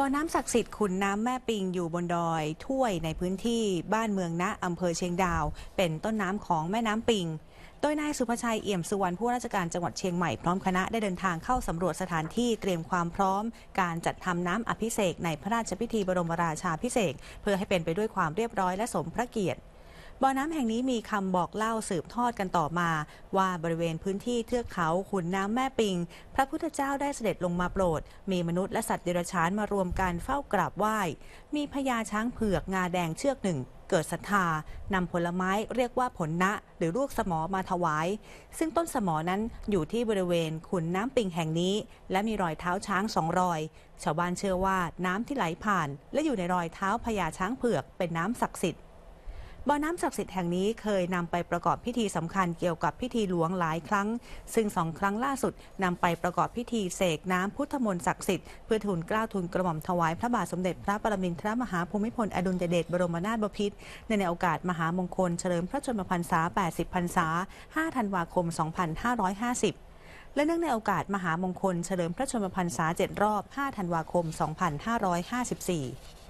บ่อน้ำศักดิ์สิทธิ์ขุนน้ำแม่ปิงอยู่บนดอย ถ้วยในพื้นที่บ้านเมืองนะอำเภอเชียงดาว เป็นต้นน้ำของแม่น้ำปิง โดยนายสุภชัยเอี่ยมสุวรรณผู้ราชการจังหวัดเชียงใหม่ พร้อมคณะได้เดินทางเข้าสำรวจสถานที่เตรียมความพร้อมการจัดทำน้ำอภิเษกในพระราชพิธีบรมราชาพิเษกเพื่อให้เป็นไปด้วยความเรียบร้อยและสมพระเกียรติบ่อน้ำแห่งนี้มีคำบอกเล่าสืบทอดกันต่อมาว่าบริเวณพื้นที่เทือกเขาขุนน้ำแม่ปิง พระพุทธเจ้าได้เสด็จลงมาโปรด มีมนุษย์และสัตว์เดรัจฉานมารวมกันเฝ้ากราบไหว้ มีพญาช้างเผือกงาแดงเชือกหนึ่งเกิดศรัทธานำผลไม้เรียกว่าผลนะหรือลูกสมอมาถวาย ซึ่งต้นสมอนั้นอยู่ที่บริเวณขุนน้ำปิงแห่งนี้และมีรอยเท้าช้างสองรอยชาวบ้านเชื่อว่าน้ำที่ไหลผ่านและอยู่ในรอยเท้าพญาช้างเผือกเป็นน้ำศักดิ์สิทธิ์บ่อน้ำศักดิ์สิทธิ์แห่งนี้เคยนำไปประกอบพิธีสำคัญเกี่ยวกับพิธีหลวงหลายครั้ง ซึ่งสองครั้งล่าสุดนำไปประกอบพิธีเสกน้ำพุทธมนต์ศักดิ์สิทธิ์เพื่อทูลกล้าทูลกระหม่อมถวายพระบาทสมเด็จพระปรมินทรมหาภูมิพลอดุลยเดชบรมนาถบพิตรในโอกาสมหามงคลเฉลิมพระชนมพรรษา 80 พรรษา 5 ธันวาคม 2550 และเนื่องในโอกาสมหามงคลเฉลิมพระชนมพรรษา 7 รอบ 5 ธันวาคม 2554